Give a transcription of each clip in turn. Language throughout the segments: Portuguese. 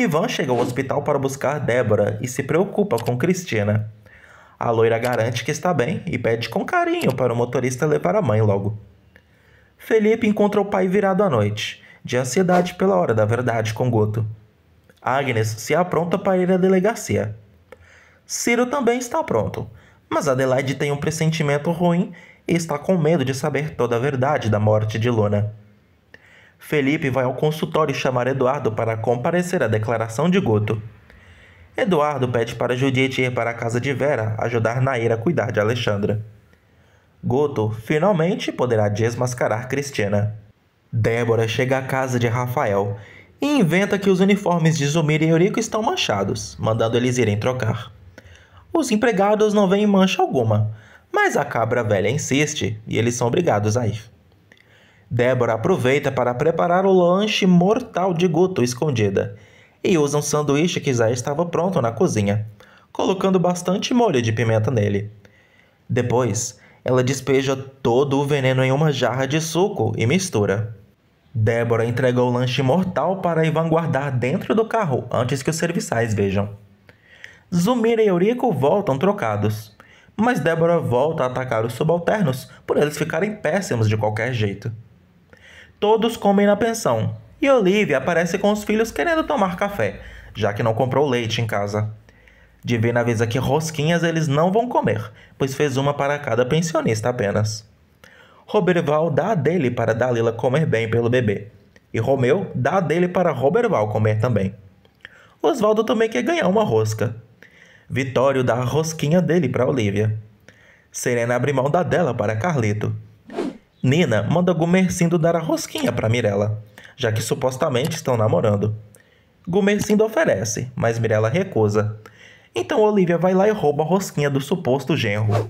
Ivan chega ao hospital para buscar Débora e se preocupa com Cristina. A loira garante que está bem e pede com carinho para o motorista levar a mãe logo. Felipe encontra o pai virado à noite, de ansiedade pela hora da verdade com Goto. Agnes se apronta para ir à delegacia. Ciro também está pronto, mas Adelaide tem um pressentimento ruim e está com medo de saber toda a verdade da morte de Luna. Felipe vai ao consultório chamar Eduardo para comparecer à declaração de Goto. Eduardo pede para Judite ir para a casa de Vera ajudar Nair a cuidar de Alexandra. Goto finalmente poderá desmascarar Cristina. Débora chega à casa de Rafael e inventa que os uniformes de Zumira e Eurico estão manchados, mandando eles irem trocar. Os empregados não veem mancha alguma, mas a cabra velha insiste e eles são obrigados a ir. Débora aproveita para preparar o lanche mortal de Guto escondida e usa um sanduíche que já estava pronto na cozinha, colocando bastante molho de pimenta nele. Depois, ela despeja todo o veneno em uma jarra de suco e mistura. Débora entrega o lanche mortal para Ivan guardar dentro do carro antes que os serviçais vejam. Zumira e Eurico voltam trocados, mas Débora volta a atacar os subalternos por eles ficarem péssimos de qualquer jeito. Todos comem na pensão. E Olivia aparece com os filhos querendo tomar café, já que não comprou leite em casa. Divina avisa que rosquinhas eles não vão comer, pois fez uma para cada pensionista apenas. Roberval dá a dele para Dalila comer bem pelo bebê. E Romeu dá a dele para Roberval comer também. Osvaldo também quer ganhar uma rosca. Vitório dá a rosquinha dele para Olivia. Serena abre mão da dela para Carlito. Nina manda Gumercindo dar a rosquinha para Mirella, já que supostamente estão namorando. Gumercindo oferece, mas Mirella recusa. Então Olivia vai lá e rouba a rosquinha do suposto genro.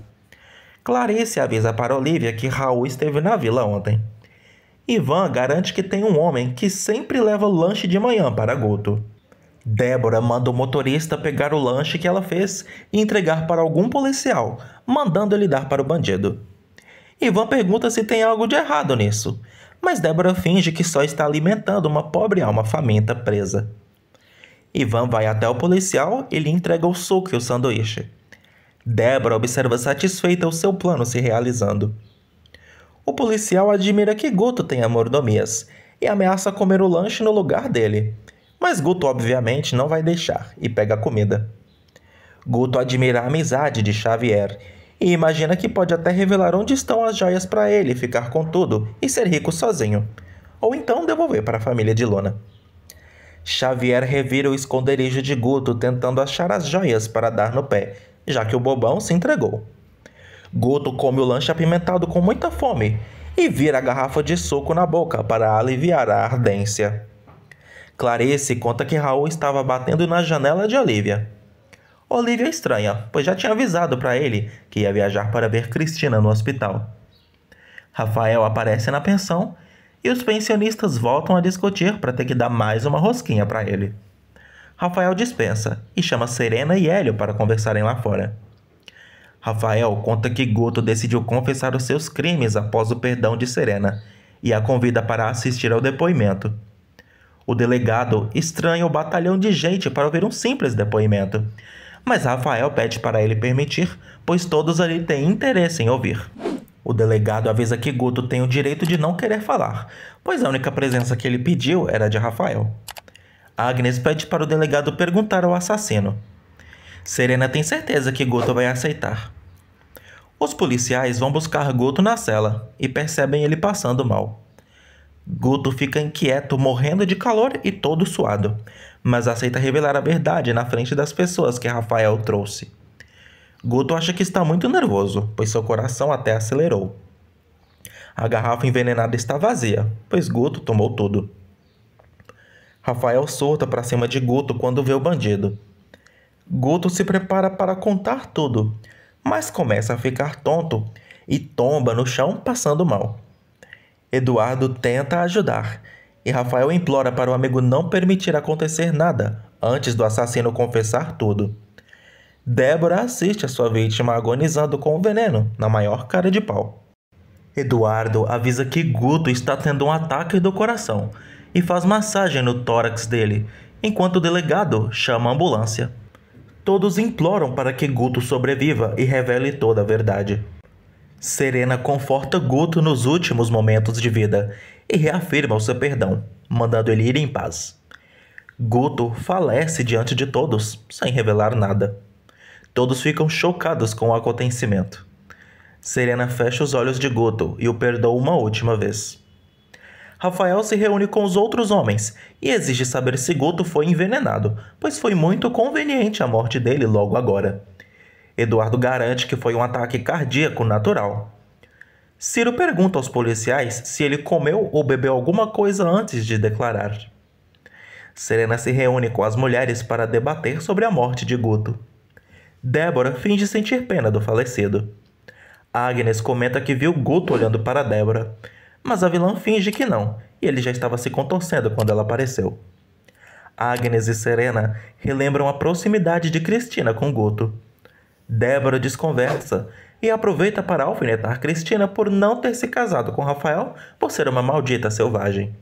Clarice avisa para Olivia que Raul esteve na vila ontem. Ivan garante que tem um homem que sempre leva lanche de manhã para Guto. Débora manda o motorista pegar o lanche que ela fez e entregar para algum policial, mandando ele dar para o bandido. Ivan pergunta se tem algo de errado nisso, mas Débora finge que só está alimentando uma pobre alma faminta presa. Ivan vai até o policial e lhe entrega o suco e o sanduíche. Débora observa satisfeita o seu plano se realizando. O policial admira que Guto tenha mordomias e ameaça comer o lanche no lugar dele, mas Guto obviamente não vai deixar e pega a comida. Guto admira a amizade de Xavier e imagina que pode até revelar onde estão as joias para ele, ficar com tudo e ser rico sozinho, ou então devolver para a família de Lona. Xavier revira o esconderijo de Guto tentando achar as joias para dar no pé, já que o bobão se entregou. Guto come o lanche apimentado com muita fome e vira a garrafa de suco na boca para aliviar a ardência. Clarice conta que Raul estava batendo na janela de Olivia. Olivia é estranha, pois já tinha avisado para ele que ia viajar para ver Cristina no hospital. Rafael aparece na pensão e os pensionistas voltam a discutir para ter que dar mais uma rosquinha para ele. Rafael dispensa e chama Serena e Hélio para conversarem lá fora. Rafael conta que Guto decidiu confessar os seus crimes após o perdão de Serena e a convida para assistir ao depoimento. O delegado estranha o batalhão de gente para ouvir um simples depoimento, mas Rafael pede para ele permitir, pois todos ali têm interesse em ouvir. O delegado avisa que Guto tem o direito de não querer falar, pois a única presença que ele pediu era de Rafael. Agnes pede para o delegado perguntar ao assassino. Serena tem certeza que Guto vai aceitar. Os policiais vão buscar Guto na cela e percebem ele passando mal. Guto fica inquieto, morrendo de calor e todo suado mas aceita revelar a verdade na frente das pessoas que Rafael trouxe. Guto acha que está muito nervoso, pois seu coração até acelerou. A garrafa envenenada está vazia, pois Guto tomou tudo. Rafael surta para cima de Guto quando vê o bandido. Guto se prepara para contar tudo, mas começa a ficar tonto e tomba no chão passando mal. Eduardo tenta ajudar e Rafael implora para o amigo não permitir acontecer nada antes do assassino confessar tudo. Débora assiste a sua vítima agonizando com o veneno na maior cara de pau. Eduardo avisa que Guto está tendo um ataque do coração e faz massagem no tórax dele, enquanto o delegado chama a ambulância. Todos imploram para que Guto sobreviva e revele toda a verdade. Serena conforta Guto nos últimos momentos de vida e reafirma o seu perdão, mandando ele ir em paz. Guto falece diante de todos, sem revelar nada. Todos ficam chocados com o acontecimento. Serena fecha os olhos de Guto e o perdoa uma última vez. Rafael se reúne com os outros homens e exige saber se Guto foi envenenado, pois foi muito conveniente a morte dele logo agora. Eduardo garante que foi um ataque cardíaco natural. Ciro pergunta aos policiais se ele comeu ou bebeu alguma coisa antes de declarar. Serena se reúne com as mulheres para debater sobre a morte de Guto. Débora finge sentir pena do falecido. Agnes comenta que viu Guto olhando para Débora, mas a vilã finge que não, e ele já estava se contorcendo quando ela apareceu. Agnes e Serena relembram a proximidade de Cristina com Guto Débora desconversa e aproveita para alfinetar Cristina por não ter se casado com Rafael por ser uma maldita selvagem.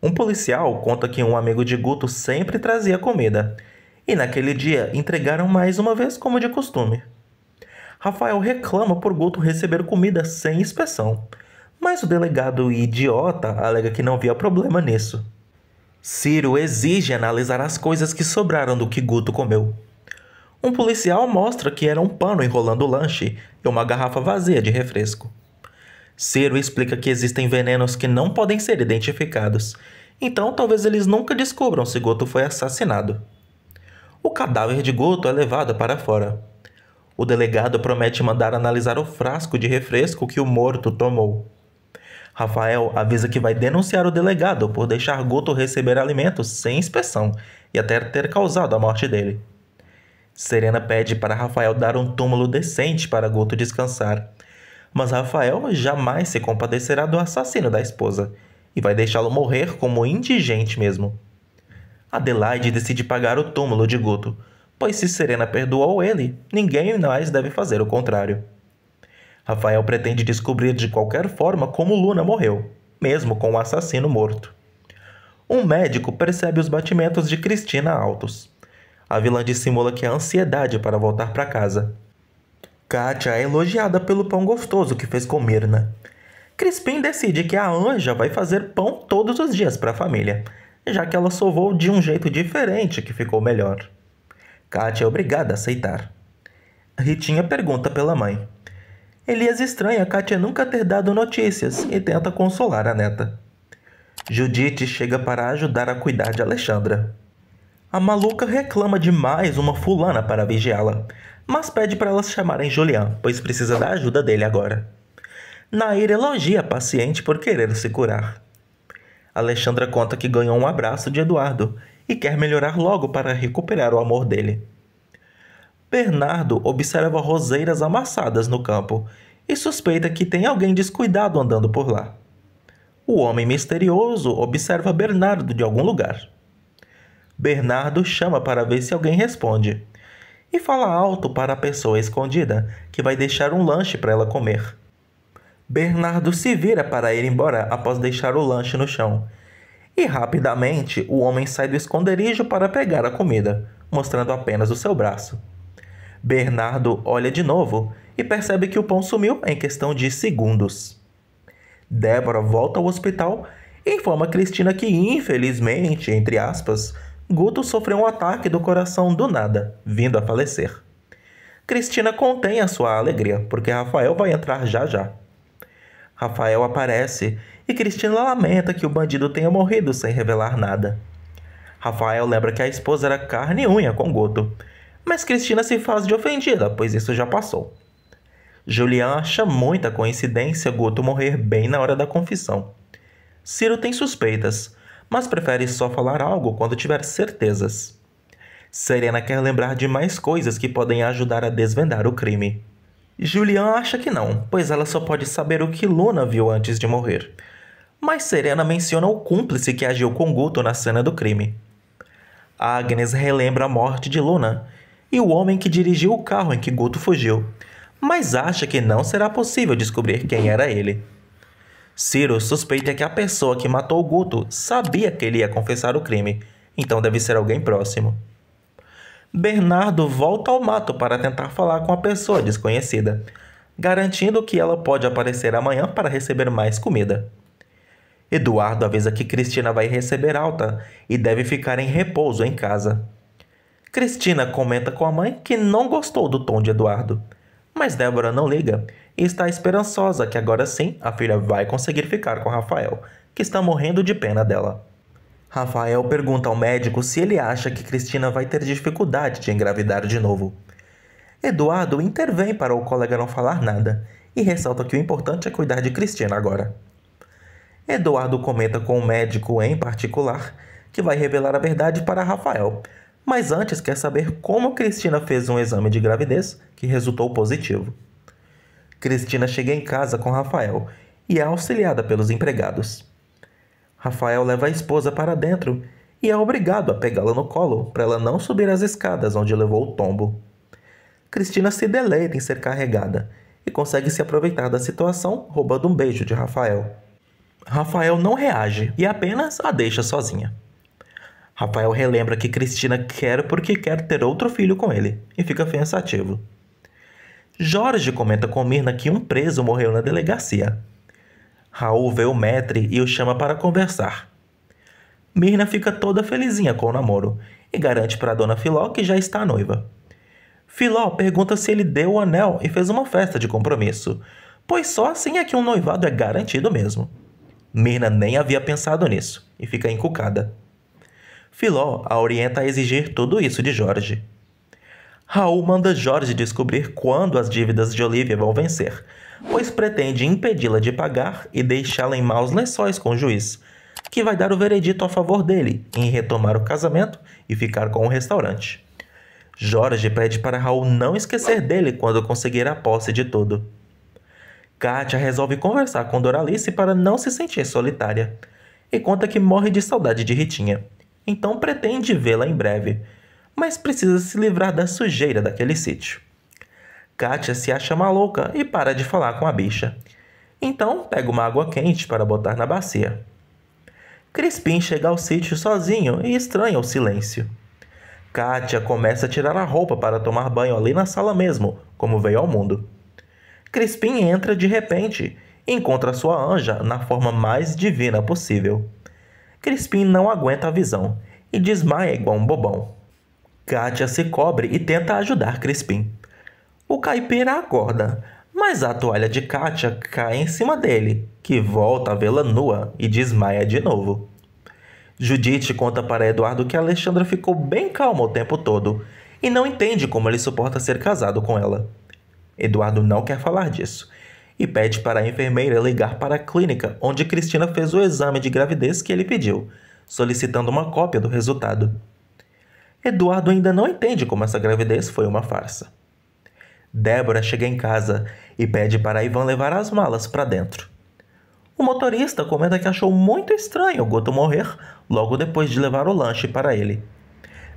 Um policial conta que um amigo de Guto sempre trazia comida, e naquele dia entregaram mais uma vez como de costume. Rafael reclama por Guto receber comida sem inspeção, mas o delegado idiota alega que não havia problema nisso. Ciro exige analisar as coisas que sobraram do que Guto comeu. Um policial mostra que era um pano enrolando o lanche e uma garrafa vazia de refresco. Ciro explica que existem venenos que não podem ser identificados, então talvez eles nunca descubram se Goto foi assassinado. O cadáver de Goto é levado para fora. O delegado promete mandar analisar o frasco de refresco que o morto tomou. Rafael avisa que vai denunciar o delegado por deixar Goto receber alimentos sem inspeção e até ter causado a morte dele. Serena pede para Rafael dar um túmulo decente para Guto descansar. Mas Rafael jamais se compadecerá do assassino da esposa e vai deixá-lo morrer como indigente mesmo. Adelaide decide pagar o túmulo de Guto, pois se Serena perdoou ele, ninguém mais deve fazer o contrário. Rafael pretende descobrir de qualquer forma como Luna morreu, mesmo com o assassino morto. Um médico percebe os batimentos de Cristina altos. A vilã dissimula que é ansiedade para voltar para casa. Katia é elogiada pelo pão gostoso que fez com Mirna. Crispim decide que a anja vai fazer pão todos os dias para a família, já que ela sovou de um jeito diferente que ficou melhor. Katia é obrigada a aceitar. Ritinha pergunta pela mãe. Elias estranha Katia nunca ter dado notícias e tenta consolar a neta. Judite chega para ajudar a cuidar de Alexandra. A maluca reclama de mais uma fulana para vigiá-la, mas pede para elas chamarem Julian, pois precisa da ajuda dele agora. Nair elogia a paciente por querer se curar. Alexandra conta que ganhou um abraço de Eduardo e quer melhorar logo para recuperar o amor dele. Bernardo observa roseiras amassadas no campo e suspeita que tem alguém descuidado andando por lá. O homem misterioso observa Bernardo de algum lugar. Bernardo chama para ver se alguém responde. E fala alto para a pessoa escondida, que vai deixar um lanche para ela comer. Bernardo se vira para ir embora após deixar o lanche no chão. E rapidamente o homem sai do esconderijo para pegar a comida, mostrando apenas o seu braço. Bernardo olha de novo e percebe que o pão sumiu em questão de segundos. Débora volta ao hospital e informa Cristina que, infelizmente, entre aspas, Guto sofreu um ataque do coração do nada, vindo a falecer. Cristina contém a sua alegria, porque Rafael vai entrar já já. Rafael aparece e Cristina lamenta que o bandido tenha morrido sem revelar nada. Rafael lembra que a esposa era carne e unha com Guto, mas Cristina se faz de ofendida, pois isso já passou. Julian acha muita coincidência Guto morrer bem na hora da confissão. Ciro tem suspeitas, mas prefere só falar algo quando tiver certezas. Serena quer lembrar de mais coisas que podem ajudar a desvendar o crime. Julian acha que não, pois ela só pode saber o que Luna viu antes de morrer. Mas Serena menciona o cúmplice que agiu com Guto na cena do crime. Agnes relembra a morte de Luna e o homem que dirigiu o carro em que Guto fugiu, mas acha que não será possível descobrir quem era ele. Ciro suspeita que a pessoa que matou o Guto sabia que ele ia confessar o crime, então deve ser alguém próximo. Bernardo volta ao mato para tentar falar com a pessoa desconhecida, garantindo que ela pode aparecer amanhã para receber mais comida. Eduardo avisa que Cristina vai receber alta e deve ficar em repouso em casa. Cristina comenta com a mãe que não gostou do tom de Eduardo, mas Débora não liga e está esperançosa que agora sim a filha vai conseguir ficar com Rafael, que está morrendo de pena dela. Rafael pergunta ao médico se ele acha que Cristina vai ter dificuldade de engravidar de novo. Eduardo intervém para o colega não falar nada e ressalta que o importante é cuidar de Cristina agora. Eduardo comenta com o médico em particular que vai revelar a verdade para Rafael, mas antes quer saber como Cristina fez um exame de gravidez que resultou positivo. Cristina chega em casa com Rafael e é auxiliada pelos empregados. Rafael leva a esposa para dentro e é obrigado a pegá-la no colo para ela não subir as escadas onde levou o tombo. Cristina se deleita em ser carregada e consegue se aproveitar da situação roubando um beijo de Rafael. Rafael não reage e apenas a deixa sozinha. Rafael relembra que Cristina quer porque quer ter outro filho com ele e fica pensativo. Jorge comenta com Mirna que um preso morreu na delegacia. Raul vê o Metre e o chama para conversar. Mirna fica toda felizinha com o namoro e garante para Dona Filó que já está noiva. Filó pergunta se ele deu o anel e fez uma festa de compromisso, pois só assim é que um noivado é garantido mesmo. Mirna nem havia pensado nisso e fica encucada. Filó a orienta a exigir tudo isso de Jorge. Raul manda Jorge descobrir quando as dívidas de Olivia vão vencer, pois pretende impedi-la de pagar e deixá-la em maus lençóis com o juiz, que vai dar o veredito a favor dele em retomar o casamento e ficar com o restaurante. Jorge pede para Raul não esquecer dele quando conseguir a posse de tudo. Kátia resolve conversar com Doralice para não se sentir solitária e conta que morre de saudade de Ritinha, então pretende vê-la em breve mas precisa se livrar da sujeira daquele sítio. Kátia se acha maluca e para de falar com a bicha. Então pega uma água quente para botar na bacia. Crispim chega ao sítio sozinho e estranha o silêncio. Kátia começa a tirar a roupa para tomar banho ali na sala mesmo, como veio ao mundo. Crispim entra de repente e encontra sua anja na forma mais divina possível. Crispim não aguenta a visão e desmaia igual um bobão. Kátia se cobre e tenta ajudar Crispim. O caipira acorda, mas a toalha de Kátia cai em cima dele, que volta a vê-la nua e desmaia de novo. Judite conta para Eduardo que Alexandra ficou bem calma o tempo todo e não entende como ele suporta ser casado com ela. Eduardo não quer falar disso e pede para a enfermeira ligar para a clínica onde Cristina fez o exame de gravidez que ele pediu, solicitando uma cópia do resultado. Eduardo ainda não entende como essa gravidez foi uma farsa. Débora chega em casa e pede para Ivan levar as malas para dentro. O motorista comenta que achou muito estranho o Goto morrer logo depois de levar o lanche para ele.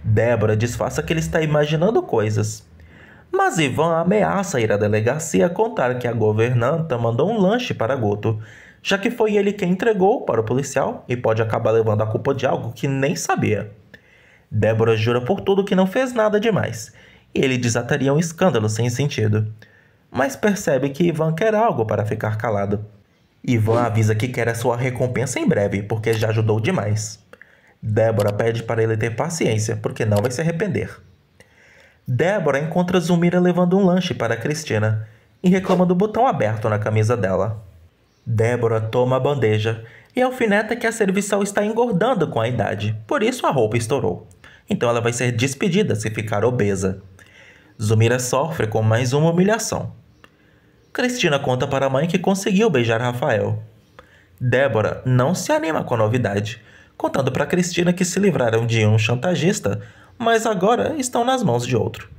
Débora disfarça que ele está imaginando coisas. Mas Ivan ameaça ir à delegacia contar que a governanta mandou um lanche para Goto, já que foi ele quem entregou para o policial e pode acabar levando a culpa de algo que nem sabia. Débora jura por tudo que não fez nada demais, e ele desataria um escândalo sem sentido. Mas percebe que Ivan quer algo para ficar calado. Ivan avisa que quer a sua recompensa em breve, porque já ajudou demais. Débora pede para ele ter paciência, porque não vai se arrepender. Débora encontra Zumira levando um lanche para Cristina e reclama do botão aberto na camisa dela. Débora toma a bandeja e alfineta que a serviçal está engordando com a idade, por isso a roupa estourou então ela vai ser despedida se ficar obesa. Zumira sofre com mais uma humilhação. Cristina conta para a mãe que conseguiu beijar Rafael. Débora não se anima com a novidade, contando para Cristina que se livraram de um chantagista, mas agora estão nas mãos de outro,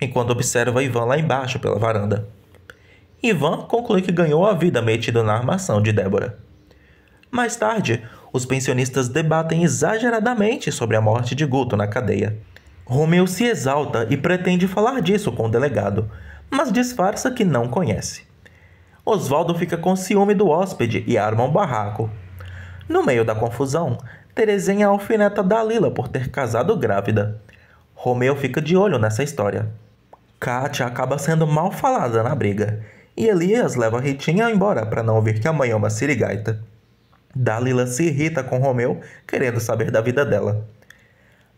enquanto observa Ivan lá embaixo pela varanda. Ivan conclui que ganhou a vida metido na armação de Débora. Mais tarde, os pensionistas debatem exageradamente sobre a morte de Guto na cadeia. Romeu se exalta e pretende falar disso com o delegado, mas disfarça que não conhece. Oswaldo fica com ciúme do hóspede e arma um barraco. No meio da confusão, Terezinha é alfineta Dalila por ter casado grávida. Romeu fica de olho nessa história. Kátia acaba sendo mal falada na briga, e Elias leva Ritinha embora para não ouvir que amanhã é uma sirigaita. Dalila se irrita com Romeu, querendo saber da vida dela.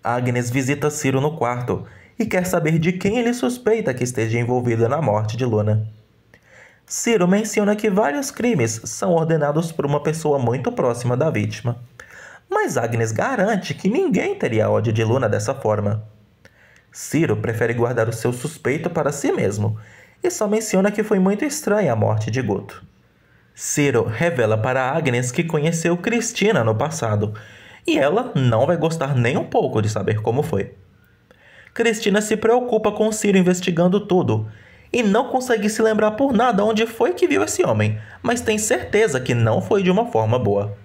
Agnes visita Ciro no quarto e quer saber de quem ele suspeita que esteja envolvida na morte de Luna. Ciro menciona que vários crimes são ordenados por uma pessoa muito próxima da vítima. Mas Agnes garante que ninguém teria ódio de Luna dessa forma. Ciro prefere guardar o seu suspeito para si mesmo e só menciona que foi muito estranha a morte de Goto. Ciro revela para Agnes que conheceu Cristina no passado e ela não vai gostar nem um pouco de saber como foi. Cristina se preocupa com Ciro investigando tudo e não consegue se lembrar por nada onde foi que viu esse homem, mas tem certeza que não foi de uma forma boa.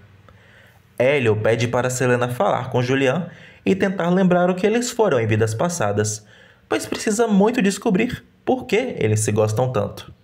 Hélio pede para Selena falar com Julian e tentar lembrar o que eles foram em vidas passadas, pois precisa muito descobrir por que eles se gostam tanto.